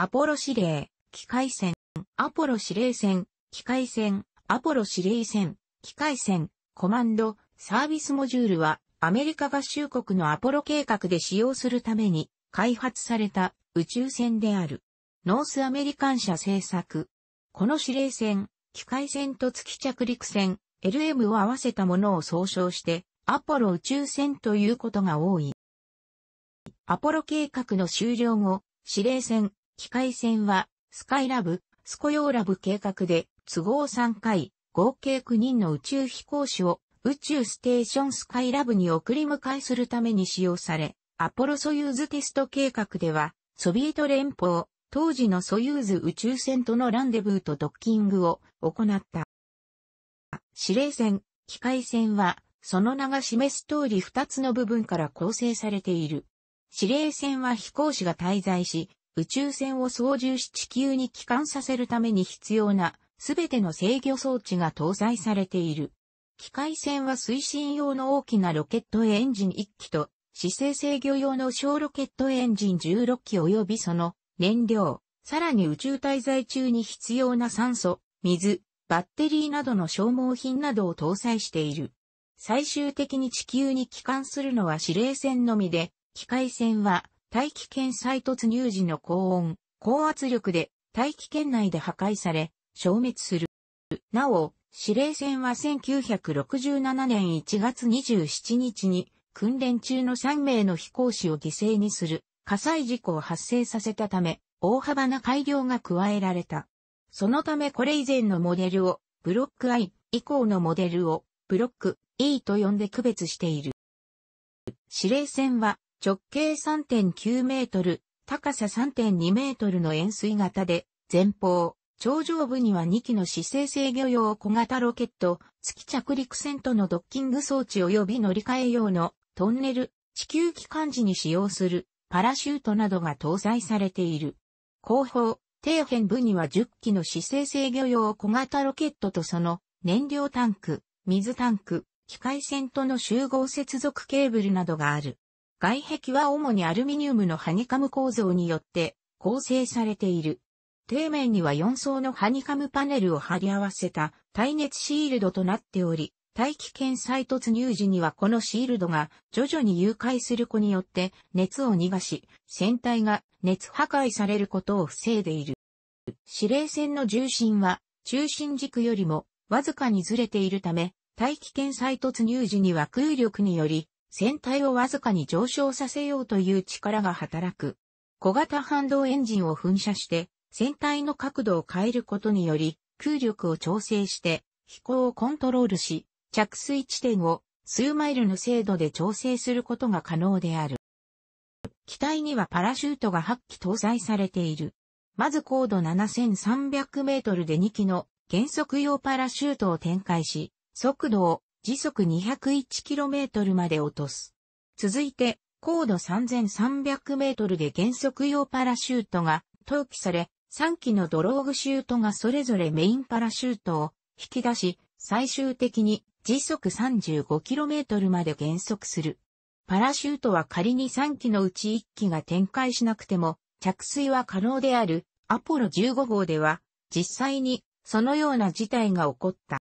アポロ指令、機械船、アポロ指令船、機械船、アポロ指令船、機械船、コマンド、サービスモジュールは、アメリカ合衆国のアポロ計画で使用するために、開発された宇宙船である。ノースアメリカン社製作。この指令船、機械船と月着陸船、LM を合わせたものを総称して、アポロ宇宙船ということが多い。アポロ計画の終了後、指令船、機械船は、スカイラブ、スコヨーラブ計画で、都合3回、合計9人の宇宙飛行士を、宇宙ステーションスカイラブに送り迎えするために使用され、アポロソユーズテスト計画では、ソビエト連邦、当時のソユーズ宇宙船とのランデブーとドッキングを行った。指令船、機械船は、その名が示す通り2つの部分から構成されている。指令船は飛行士が滞在し、宇宙船を操縦し地球に帰還させるために必要な全ての制御装置が搭載されている。機械船は推進用の大きなロケットエンジン1機と姿勢制御用の小ロケットエンジン16機及びその燃料、さらに宇宙滞在中に必要な酸素、水、バッテリーなどの消耗品などを搭載している。最終的に地球に帰還するのは指令船のみで、機械船は大気圏再突入時の高温、高圧力で大気圏内で破壊され、消滅する。なお、司令船は1967年1月27日に訓練中の3名の飛行士を犠牲にする火災事故を発生させたため、大幅な改良が加えられた。そのためこれ以前のモデルをブロック I 以降のモデルをブロック E と呼んで区別している。司令船は直径3.9メートル、高さ3.2メートルの円錐型で、前方、頂上部には2機の姿勢制御用小型ロケット、月着陸船とのドッキング装置及び乗り換え用のトンネル、地球機関時に使用するパラシュートなどが搭載されている。後方、底辺部には10機の姿勢制御用小型ロケットとその燃料タンク、水タンク、機械船との集合接続ケーブルなどがある。外壁は主にアルミニウムのハニカム構造によって構成されている。底面には4層のハニカムパネルを貼り合わせた耐熱シールドとなっており、大気圏再突入時にはこのシールドが徐々に誘拐する子によって熱を逃がし、船体が熱破壊されることを防いでいる。指令船の重心は中心軸よりもわずかにずれているため、大気圏再突入時には空力により船体をわずかに上昇させようという力が働く。小型反動エンジンを噴射して、船体の角度を変えることにより、空力を調整して、飛行をコントロールし、着水地点を数マイルの精度で調整することが可能である。機体にはパラシュートが8機搭載されている。まず高度7300メートルで2機の減速用パラシュートを展開し、速度を時速 201km まで落とす。続いて、高度 3300m で減速用パラシュートが投棄され、3機のドローグシュートがそれぞれメインパラシュートを引き出し、最終的に時速 35km まで減速する。パラシュートは仮に3機のうち1機が展開しなくても、着水は可能であるアポロ15号では、実際にそのような事態が起こった。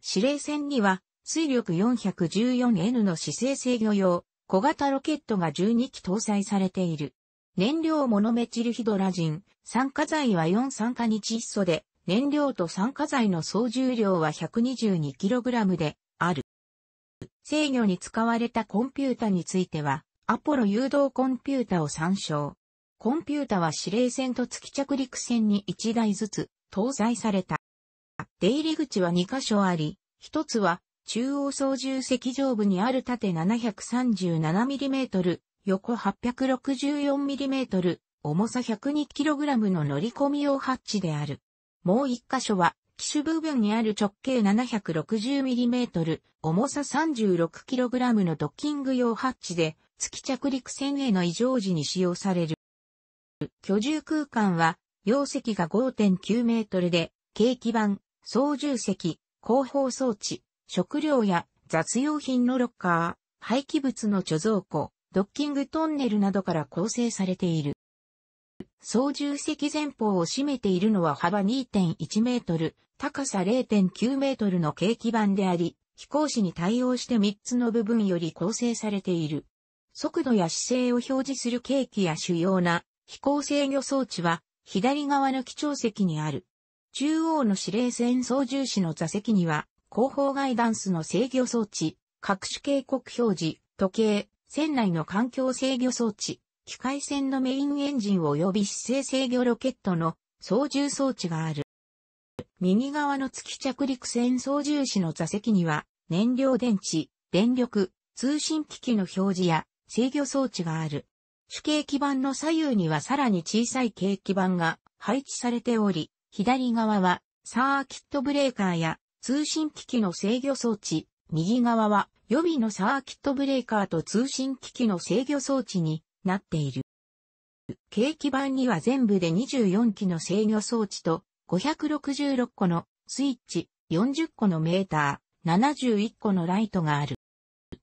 司令船には水力 414N の姿勢制御用小型ロケットが12機搭載されている。燃料モノメチルヒドラジン、酸化剤は4酸化日窒素で、燃料と酸化剤の総重量は 122kg である。制御に使われたコンピュータについては、アポロ誘導コンピュータを参照。コンピュータは指令船と月着陸船に1台ずつ搭載された。出入り口は2カ所あり、一つは中央操縦席上部にある縦 737mm、横 864mm、重さ 102kg の乗り込み用ハッチである。もう一箇所は、機種部分にある直径 760mm、重さ 36kg のドッキング用ハッチで、月着陸船への異常時に使用される。居住空間は、容積が5.9メートルで、景気板、操縦席、広報装置、食料や雑用品のロッカー、廃棄物の貯蔵庫、ドッキングトンネルなどから構成されている。操縦席前方を占めているのは幅2.1メートル、高さ0.9メートルの景気板であり、飛行士に対応して3つの部分より構成されている。速度や姿勢を表示する計器や主要な飛行制御装置は左側の基調席にある。中央の指令船操縦士の座席には、後方ガイダンスの制御装置、各種警告表示、時計、船内の環境制御装置、機械船のメインエンジン及び姿勢制御ロケットの操縦装置がある。右側の月着陸船操縦士の座席には、燃料電池、電力、通信機器の表示や制御装置がある。主計基板の左右にはさらに小さい計基板が配置されており、左側はサーキットブレーカーや通信機器の制御装置、右側は予備のサーキットブレーカーと通信機器の制御装置になっている。計器版には全部で24機の制御装置と566個のスイッチ、40個のメーター、71個のライトがある。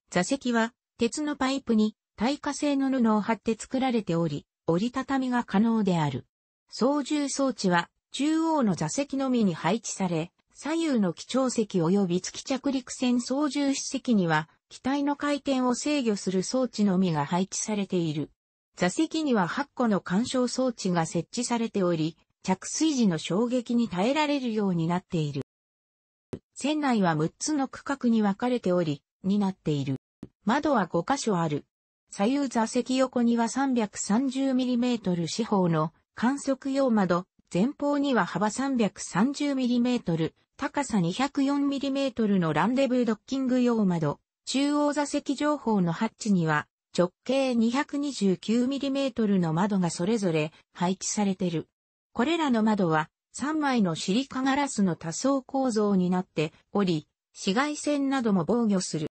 座席は鉄のパイプに耐火性の布を貼って作られており、折りたたみが可能である。操縦装置は中央の座席のみに配置され、左右の基調席及び月着陸船操縦士席には、機体の回転を制御する装置のみが配置されている。座席には8個の干渉装置が設置されており、着水時の衝撃に耐えられるようになっている。船内は6つの区画に分かれており、になっている。窓は5箇所ある。左右座席横には 330mm 四方の観測用窓、前方には幅 330mm、高さ 204mm のランデブードッキング用窓、中央座席情報のハッチには直径 229mm の窓がそれぞれ配置されてる。これらの窓は3枚のシリカガラスの多層構造になっており、紫外線なども防御する。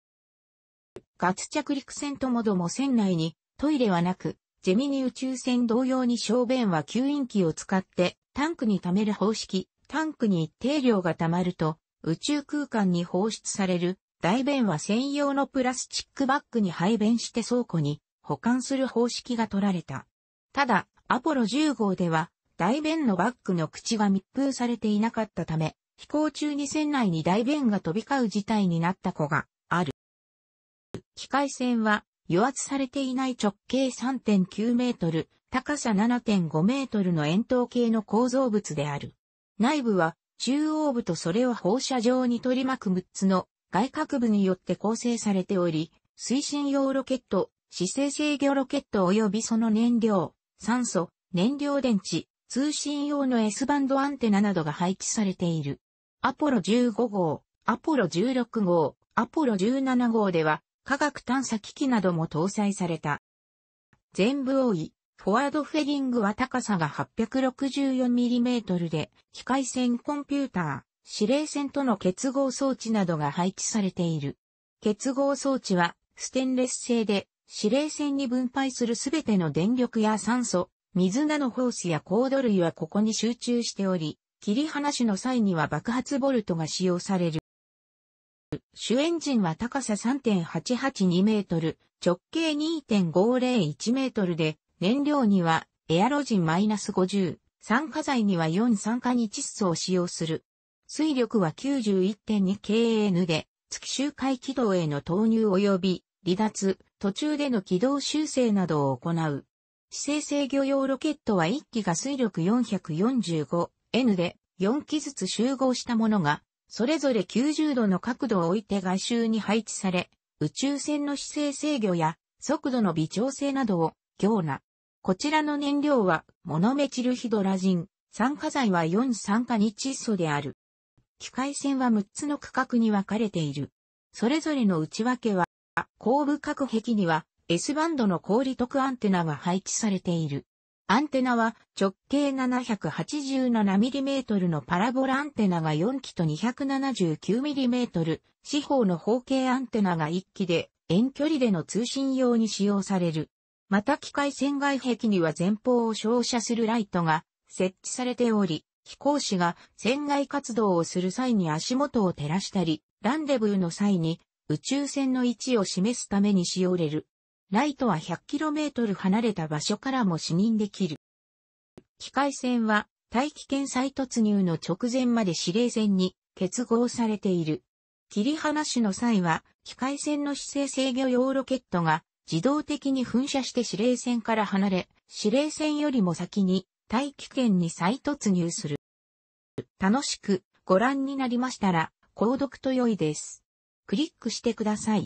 ガツ着陸船ともども船内にトイレはなく、ジェミニ宇宙船同様に小便は吸引器を使ってタンクに溜める方式、タンクに一定量が溜まると、宇宙空間に放出される、大便は専用のプラスチックバッグに排便して倉庫に保管する方式が取られた。ただ、アポロ10号では、大便のバッグの口が密封されていなかったため、飛行中に船内に大便が飛び交う事態になった子がある。機械船は、油圧されていない直径3.9メートル、高さ7.5メートルの円筒形の構造物である。内部は中央部とそれを放射状に取り巻く6つの外郭部によって構成されており、推進用ロケット、姿勢制御ロケット及びその燃料、酸素、燃料電池、通信用の S バンドアンテナなどが配置されている。アポロ15号、アポロ16号、アポロ17号では科学探査機器なども搭載された。全部多い、フォワードフェリングは高さが 864mm で、機械線コンピューター、指令線との結合装置などが配置されている。結合装置は、ステンレス製で、指令線に分配するすべての電力や酸素、水菜のホースやコード類はここに集中しており、切り離しの際には爆発ボルトが使用される。主エンジンは高さ3.882メートル、直径2.501メートルで、燃料にはエアロジン -50、酸化剤には4酸化に窒素を使用する。水力は 91.2kN で、月周回軌道への投入及び離脱、途中での軌道修正などを行う。姿勢制御用ロケットは1機が水力 445N で4機ずつ集合したものが、それぞれ90度の角度を置いて外周に配置され、宇宙船の姿勢制御や速度の微調整などを、行なこちらの燃料はモノメチルヒドラジン、酸化剤は4酸化2窒素である。機械線は6つの区画に分かれている。それぞれの内訳は、後部隔壁には S バンドの氷特アンテナが配置されている。アンテナは直径 787mm のパラボラアンテナが4基と 279mm、四方の方形アンテナが1基で遠距離での通信用に使用される。また機械船外壁には前方を照射するライトが設置されており、飛行士が船外活動をする際に足元を照らしたり、ランデブーの際に宇宙船の位置を示すために使用れる。ライトは 100km 離れた場所からも視認できる。機械船は大気圏再突入の直前まで指令船に結合されている。切り離しの際は、機械船の姿勢制御用ロケットが自動的に噴射して指令線から離れ、指令線よりも先に大気圏に再突入する。楽しくご覧になりましたら、購読と良いです。クリックしてください。